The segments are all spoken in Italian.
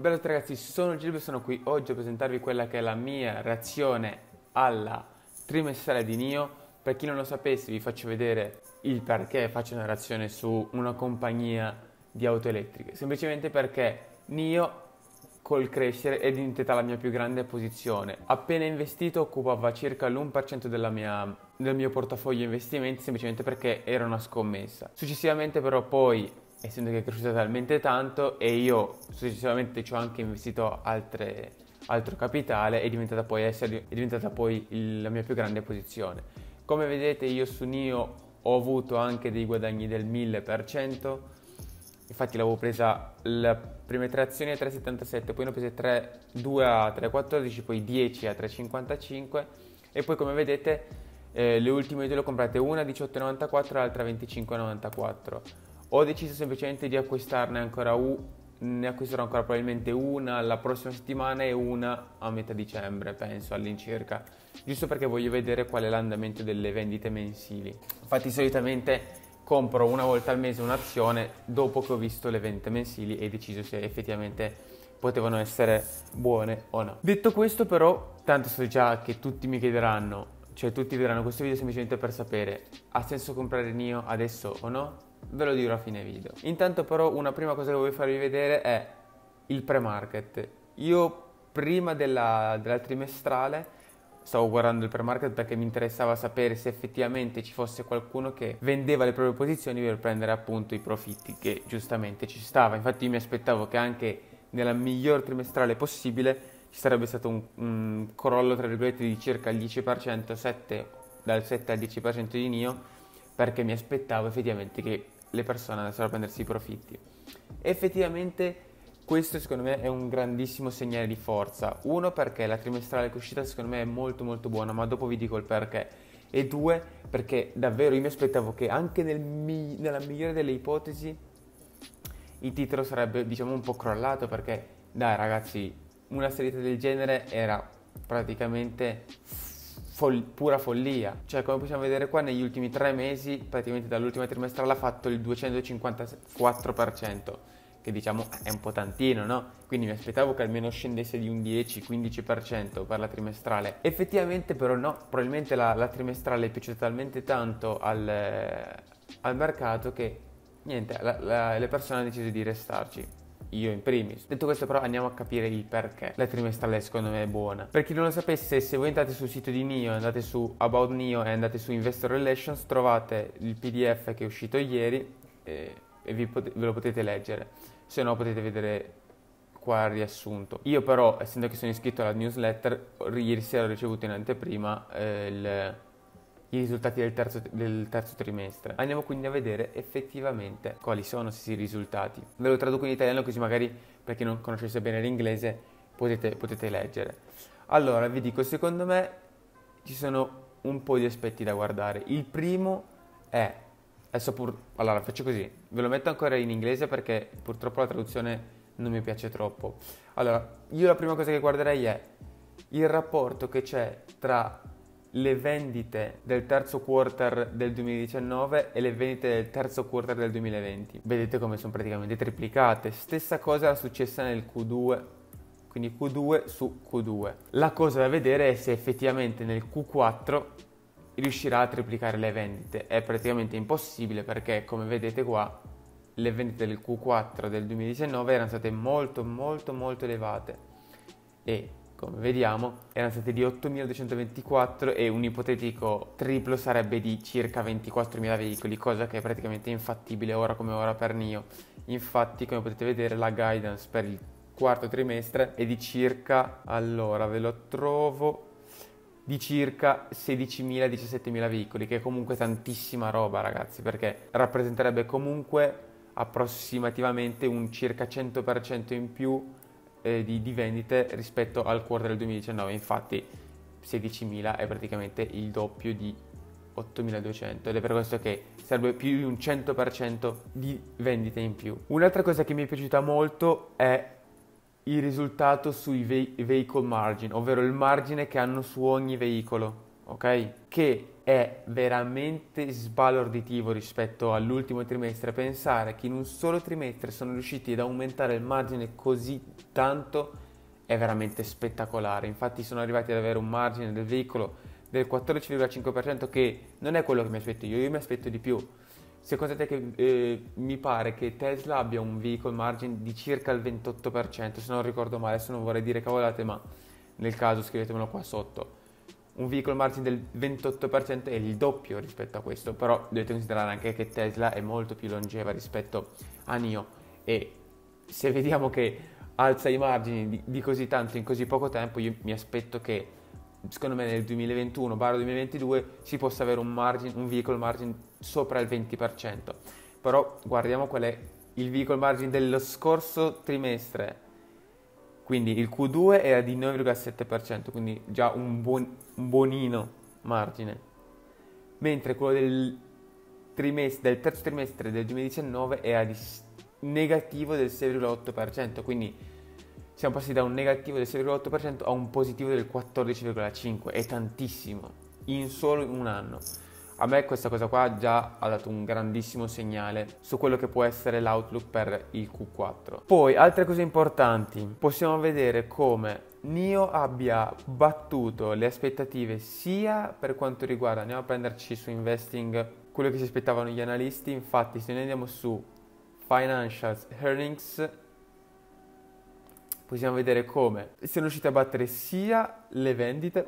Bella a tutti ragazzi, sono Gilbert e sono qui oggi a presentarvi quella che è la mia reazione alla trimestrale di Nio. Per chi non lo sapesse vi faccio vedere il perché faccio una reazione su una compagnia di auto elettriche. Semplicemente perché Nio col crescere è diventata la mia più grande posizione. Appena investito occupava circa l'1% mia, del mio portafoglio investimenti semplicemente perché era una scommessa. Successivamente però poi essendo che è cresciuta talmente tanto e io successivamente ci ho anche investito altre, altro capitale, è diventata poi, essere, è diventata poi il, la mia più grande posizione. Come vedete io su NIO ho avuto anche dei guadagni del 1000%, infatti l'avevo presa le prime tre azioni a 3,77, poi ne ho prese 3, 2 a 3,14, poi 10 a 3,55 e poi come vedete eh, le ultime due le ho comprate una a 18,94 e l'altra a 25,94 ho deciso semplicemente di acquistarne ancora u- ne acquisterò ancora probabilmente una la prossima settimana e una a metà dicembre, penso all'incirca, giusto perché voglio vedere qual è l'andamento delle vendite mensili. Infatti solitamente compro una volta al mese un'azione dopo che ho visto le vendite mensili e deciso se effettivamente potevano essere buone o no. Detto questo però, tanto so già che tutti mi chiederanno, cioè tutti vedranno questo video semplicemente per sapere ha senso comprare Nio adesso o no? ve lo dirò a fine video. Intanto però una prima cosa che voglio farvi vedere è il pre-market. Io prima della, della trimestrale stavo guardando il pre-market perché mi interessava sapere se effettivamente ci fosse qualcuno che vendeva le proprie posizioni per prendere appunto i profitti che giustamente ci stava. Infatti io mi aspettavo che anche nella miglior trimestrale possibile ci sarebbe stato un, un crollo tra virgolette di circa il 10%, 7, dal 7 al 10% di NIO perché mi aspettavo effettivamente che le persone andassero a prendersi i profitti. Effettivamente questo secondo me è un grandissimo segnale di forza. Uno perché la trimestrale che è uscita secondo me è molto molto buona, ma dopo vi dico il perché. E due perché davvero io mi aspettavo che anche nel mi- nella migliore delle ipotesi il titolo sarebbe diciamo un po' crollato perché dai ragazzi una salita del genere era praticamente fol- pura follia. Cioè, come possiamo vedere qua, negli ultimi tre mesi, praticamente dall'ultima trimestrale ha fatto il 254%, che diciamo è un po' tantino, no? Quindi mi aspettavo che almeno scendesse di un 10-15% per la trimestrale. Effettivamente però no, probabilmente la, la trimestrale è piaciuta talmente tanto al, eh, al mercato che niente, la, la, le persone hanno deciso di restarci io in primis. Detto questo però andiamo a capire il perché la trimestrale secondo me è buona. Per chi non lo sapesse, se voi andate sul sito di NIO, andate su About NIO e andate su Investor Relations, trovate il PDF che è uscito ieri e, e pot- ve lo potete leggere. Se no potete vedere qua il riassunto. Io però, essendo che sono iscritto alla newsletter, ieri sera ho ricevuto in anteprima eh, il i risultati del terzo, del terzo, trimestre. Andiamo quindi a vedere effettivamente quali sono questi risultati. Ve lo traduco in italiano così magari per chi non conoscesse bene l'inglese potete, potete leggere. Allora vi dico, secondo me ci sono un po' di aspetti da guardare. Il primo è, adesso pur, allora faccio così, ve lo metto ancora in inglese perché purtroppo la traduzione non mi piace troppo. Allora, io la prima cosa che guarderei è il rapporto che c'è tra le vendite del terzo quarter del 2019 e le vendite del terzo quarter del 2020. Vedete come sono praticamente triplicate. Stessa cosa è successa nel Q2 quindi Q2 su Q2. La cosa da vedere è se effettivamente nel Q4 riuscirà a triplicare le vendite. È praticamente impossibile perché come vedete qua le vendite del Q4 del 2019 erano state molto molto molto elevate e come vediamo, erano state di 8.224 e un ipotetico triplo sarebbe di circa 24.000 veicoli, cosa che è praticamente infattibile ora come ora per NIO. Infatti, come potete vedere, la guidance per il quarto trimestre è di circa, allora ve lo trovo, di circa 16.000-17.000 veicoli, che è comunque tantissima roba ragazzi, perché rappresenterebbe comunque approssimativamente un circa 100% in più eh, di, di, vendite rispetto al quarter del 2019, infatti 16.000 è praticamente il doppio di 8.200 ed è per questo che serve più di un 100% di vendite in più. Un'altra cosa che mi è piaciuta molto è il risultato sui ve- vehicle margin, ovvero il margine che hanno su ogni veicolo, ok? Che è veramente sbalorditivo rispetto all'ultimo trimestre. Pensare che in un solo trimestre sono riusciti ad aumentare il margine così tanto è veramente spettacolare. Infatti sono arrivati ad avere un margine del veicolo del 14,5% che non è quello che mi aspetto io, io mi aspetto di più. Secondo te che eh, mi pare che Tesla abbia un vehicle margin di circa il 28%, se non ricordo male, adesso non vorrei dire cavolate, ma nel caso scrivetemelo qua sotto un veicolo margin del 28% è il doppio rispetto a questo, però dovete considerare anche che Tesla è molto più longeva rispetto a NIO e se vediamo che alza i margini di, di così tanto in così poco tempo, io mi aspetto che secondo me nel 2021-2022 si possa avere un, margin, un vehicle margin sopra il 20%, però guardiamo qual è il vehicle margin dello scorso trimestre quindi il Q2 era di 9,7%, quindi già un, buon, un buonino margine. Mentre quello del, trimestre, del terzo trimestre del 2019 era di negativo del 6,8%, quindi siamo passati da un negativo del 6,8% a un positivo del 14,5%, è tantissimo, in solo un anno. A me questa cosa qua già ha dato un grandissimo segnale su quello che può essere l'outlook per il Q4. Poi, altre cose importanti, possiamo vedere come Nio abbia battuto le aspettative sia per quanto riguarda, andiamo a prenderci su investing quello che si aspettavano gli analisti, infatti se noi andiamo su financials earnings possiamo vedere come siano riusciti a battere sia le vendite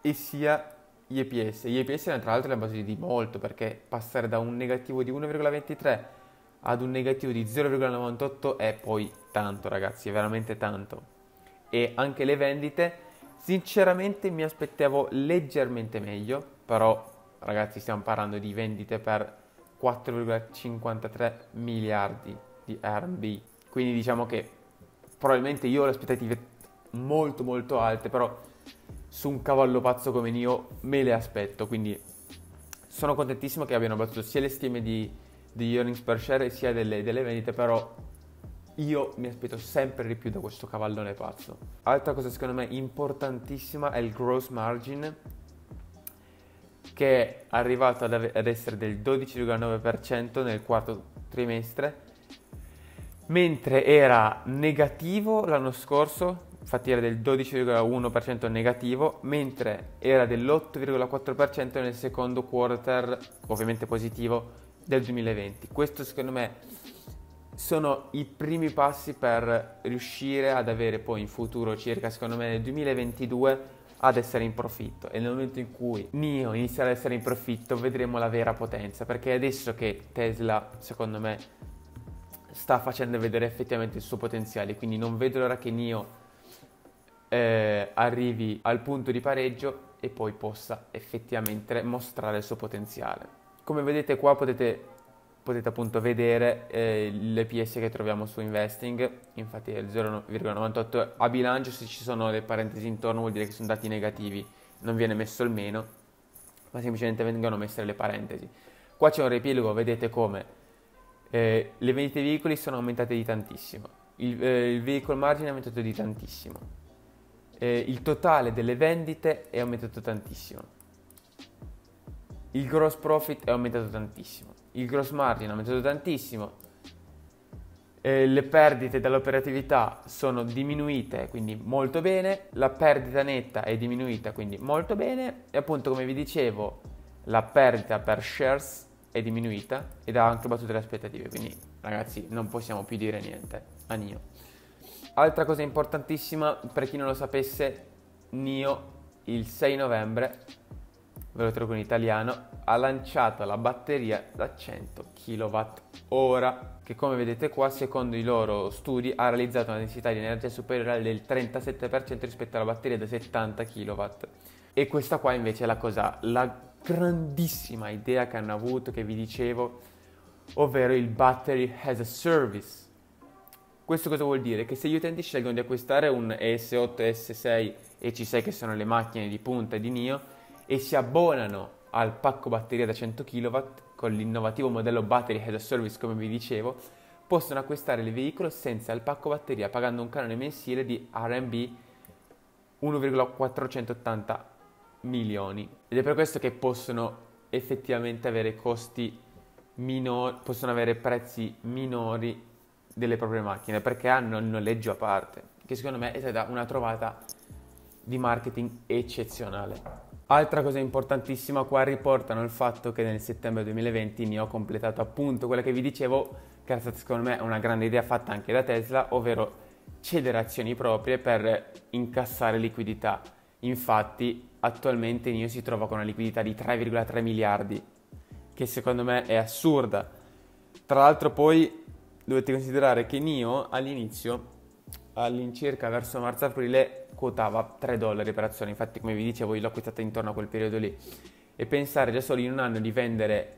e sia IEPS. IEPS tra l'altro ne ha basati di molto perché passare da un negativo di 1,23 ad un negativo di 0,98 è poi tanto ragazzi, è veramente tanto. E anche le vendite, sinceramente mi aspettavo leggermente meglio, però ragazzi stiamo parlando di vendite per 4,53 miliardi di RB. Quindi diciamo che probabilmente io ho le aspettative molto molto alte, però su un cavallo pazzo come Nio me le aspetto, quindi sono contentissimo che abbiano battuto sia le stime di, di earnings per share sia delle, delle vendite, però io mi aspetto sempre di più da questo cavallone pazzo. Altra cosa secondo me importantissima è il gross margin che è arrivato ad, ad essere del 12,9% nel quarto trimestre, mentre era negativo l'anno scorso infatti era del 12,1% negativo, mentre era dell'8,4% nel secondo quarter, ovviamente positivo, del 2020. Questo secondo me sono i primi passi per riuscire ad avere poi in futuro, circa secondo me nel 2022, ad essere in profitto e nel momento in cui NIO inizierà ad essere in profitto vedremo la vera potenza perché è adesso che Tesla secondo me sta facendo vedere effettivamente il suo potenziale quindi non vedo l'ora che NIO eh, arrivi al punto di pareggio e poi possa effettivamente mostrare il suo potenziale. Come vedete qua potete, potete appunto vedere eh, l'EPS che troviamo su investing, infatti è il 0,98 a bilancio, se ci sono le parentesi intorno vuol dire che sono dati negativi, non viene messo il meno, ma semplicemente vengono messe le parentesi. Qua c'è un riepilogo, vedete come eh, le vendite veicoli sono aumentate di tantissimo, il, eh, il veicolo margine è aumentato di tantissimo eh, il totale delle vendite è aumentato tantissimo, il gross profit è aumentato tantissimo, il gross margin è aumentato tantissimo, eh, le perdite dall'operatività sono diminuite, quindi molto bene, la perdita netta è diminuita, quindi molto bene, e appunto come vi dicevo la perdita per shares è diminuita ed ha anche battuto le aspettative, quindi ragazzi non possiamo più dire niente. Anio. Altra cosa importantissima, per chi non lo sapesse, Nio il 6 novembre, ve lo trovo in italiano, ha lanciato la batteria da 100 kWh, che come vedete qua, secondo i loro studi, ha realizzato una densità di energia superiore del 37% rispetto alla batteria da 70 kW. E questa qua invece è la cosa, la grandissima idea che hanno avuto, che vi dicevo, ovvero il battery as a service questo cosa vuol dire? Che se gli utenti scelgono di acquistare un ES8, ES6 e C6 che sono le macchine di punta di NIO e si abbonano al pacco batteria da 100 kW con l'innovativo modello Battery Head of Service come vi dicevo, possono acquistare il veicolo senza il pacco batteria pagando un canone mensile di RMB 1,480 milioni ed è per questo che possono effettivamente avere costi minori, possono avere prezzi minori delle proprie macchine perché hanno il noleggio a parte, che secondo me è stata una trovata di marketing eccezionale. Altra cosa importantissima qua riportano il fatto che nel settembre 2020 ne ho completato appunto quella che vi dicevo, che è stata secondo me una grande idea fatta anche da Tesla, ovvero cedere azioni proprie per incassare liquidità. Infatti attualmente NIO si trova con una liquidità di 3,3 miliardi, che secondo me è assurda. Tra l'altro poi dovete considerare che NIO all'inizio, all'incirca verso marzo-aprile, quotava 3 dollari per azione. Infatti, come vi dicevo, io l'ho acquistata intorno a quel periodo lì. E pensare da solo in un anno di vendere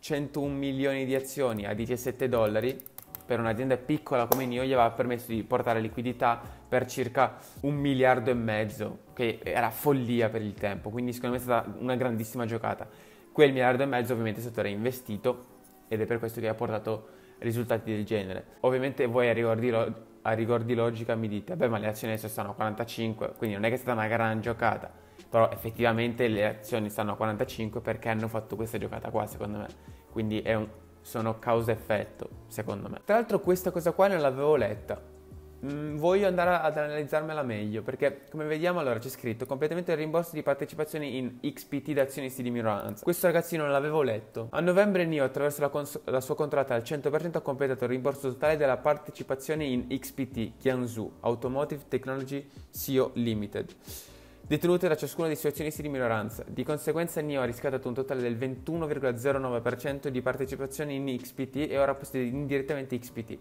101 milioni di azioni a 17 dollari per un'azienda piccola come NIO gli aveva permesso di portare liquidità per circa un miliardo e mezzo, che era follia per il tempo, quindi secondo me è stata una grandissima giocata. Quel miliardo e mezzo ovviamente è stato reinvestito ed è per questo che ha portato risultati del genere. Ovviamente voi a rigor di, lo- a rigor di logica mi dite, beh ma le azioni adesso stanno a 45, quindi non è che è stata una gran giocata, però effettivamente le azioni stanno a 45 perché hanno fatto questa giocata qua secondo me, quindi è un- sono causa-effetto secondo me. Tra l'altro questa cosa qua non l'avevo letta, Mm, voglio andare ad analizzarmela meglio perché come vediamo allora c'è scritto completamente il rimborso di partecipazioni in XPT da azionisti di minoranza questo ragazzino non l'avevo letto a novembre Nio attraverso la, cons- la sua contratta al 100% ha completato il rimborso totale della partecipazione in XPT Jiangsu Automotive Technology CO Limited detenute da ciascuno dei suoi azionisti di minoranza. Di conseguenza Nio ha riscattato un totale del 21,09% di partecipazione in XPT e ora possiede indirettamente XPT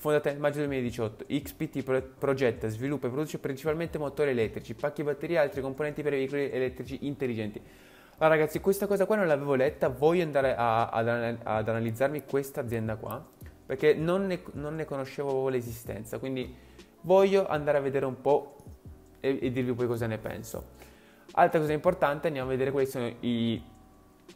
fondata nel maggio 2018. XPT progetta, sviluppa e produce principalmente motori elettrici, pacchi batterie e altri componenti per veicoli elettrici intelligenti. Allora ragazzi, questa cosa qua non l'avevo letta, voglio andare a, ad, ad, analizzarmi questa azienda qua, perché non ne, non ne, conoscevo l'esistenza, quindi voglio andare a vedere un po' e, e dirvi poi cosa ne penso. Altra cosa importante, andiamo a vedere quali sono i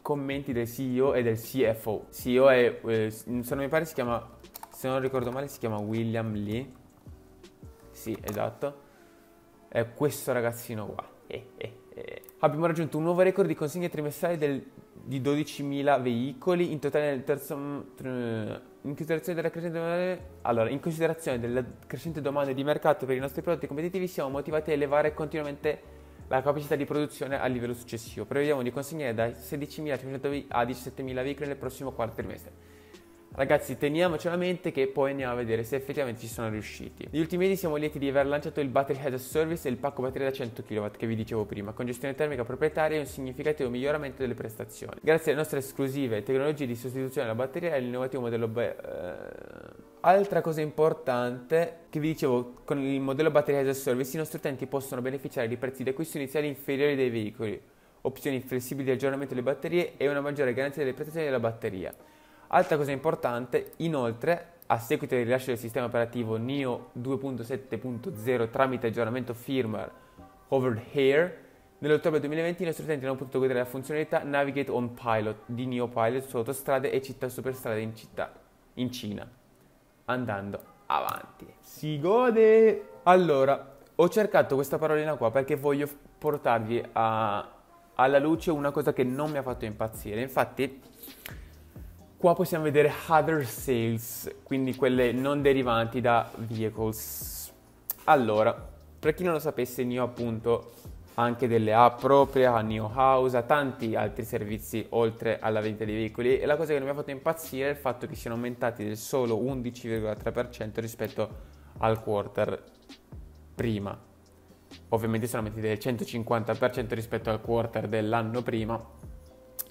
commenti del CEO e del CFO. CEO è, eh, se non mi pare si chiama se non ricordo male si chiama William Lee. Sì, esatto. È questo ragazzino qua. Eh, eh, eh. Abbiamo raggiunto un nuovo record di consegne trimestrali del, di 12.000 veicoli in totale nel terzo... In considerazione, della crescente domanda, allora, in considerazione della crescente domanda di mercato per i nostri prodotti competitivi siamo motivati a elevare continuamente la capacità di produzione a livello successivo. Prevediamo di consegnare dai 16.500 a 17.000 veicoli nel prossimo quarto trimestre. Ragazzi, teniamoci a mente che poi andiamo a vedere se effettivamente ci sono riusciti. Negli ultimi mesi siamo lieti di aver lanciato il Battery Head a Service e il pacco batteria da 100 kW che vi dicevo prima, con gestione termica proprietaria e un significativo miglioramento delle prestazioni. Grazie alle nostre esclusive tecnologie di sostituzione alla batteria e all'innovativo modello... Be- uh... Altra cosa importante, che vi dicevo, con il modello batteria as service i nostri utenti possono beneficiare di prezzi di acquisto iniziali inferiori dei veicoli, opzioni flessibili di aggiornamento delle batterie e una maggiore garanzia delle prestazioni della batteria. Altra cosa importante, inoltre, a seguito del rilascio del sistema operativo NIO 2.7.0 tramite aggiornamento firmware Over Here, nell'ottobre 2020 i nostri utenti hanno potuto godere la funzionalità Navigate on Pilot di NIO Pilot su autostrade e città superstrade in, città, in Cina. Andando avanti. Si gode! Allora, ho cercato questa parolina qua perché voglio portarvi a, alla luce una cosa che non mi ha fatto impazzire. Infatti Qua possiamo vedere other sales, quindi quelle non derivanti da vehicles. Allora, per chi non lo sapesse, Nio appunto ha anche delle app proprie, ha Nio House, ha tanti altri servizi oltre alla vendita di veicoli e la cosa che mi ha fatto impazzire è il fatto che siano aumentati del solo 11,3% rispetto al quarter prima. Ovviamente sono aumentati del 150% rispetto al quarter dell'anno prima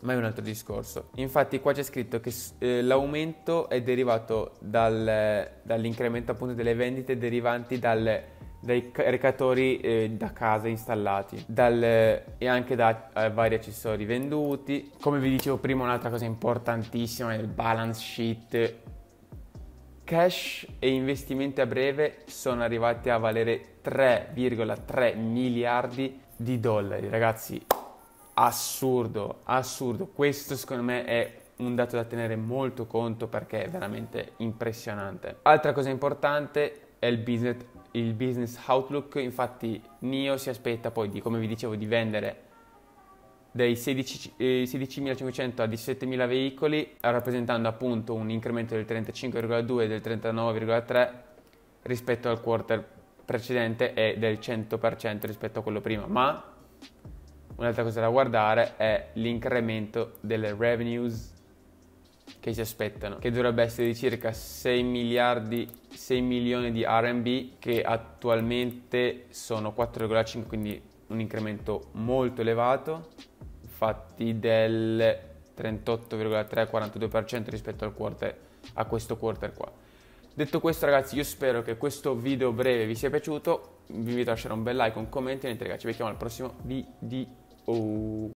ma è un altro discorso. Infatti qua c'è scritto che eh, l'aumento è derivato dal, dall'incremento appunto delle vendite derivanti dal, dai recatori eh, da casa installati dal, e anche da eh, vari accessori venduti. Come vi dicevo prima un'altra cosa importantissima è il balance sheet. Cash e investimenti a breve sono arrivati a valere 3,3 miliardi di dollari, ragazzi assurdo, assurdo. Questo secondo me è un dato da tenere molto conto perché è veramente impressionante. Altra cosa importante è il business, il business outlook, infatti NIO si aspetta poi, di, come vi dicevo, di vendere dai 16.500 eh, 16 a 17.000 veicoli, rappresentando appunto un incremento del 35,2 e del 39,3 rispetto al quarter precedente e del 100% rispetto a quello prima, ma Un'altra cosa da guardare è l'incremento delle revenues che si aspettano, che dovrebbe essere di circa 6 miliardi, 6 milioni di RB, che attualmente sono 4,5, quindi un incremento molto elevato, infatti del 38,3-42% rispetto quarter, a questo quarter qua. Detto questo ragazzi, io spero che questo video breve vi sia piaciuto, vi invito a lasciare un bel like, un commento e niente ragazzi, ci vediamo al prossimo video. Oh.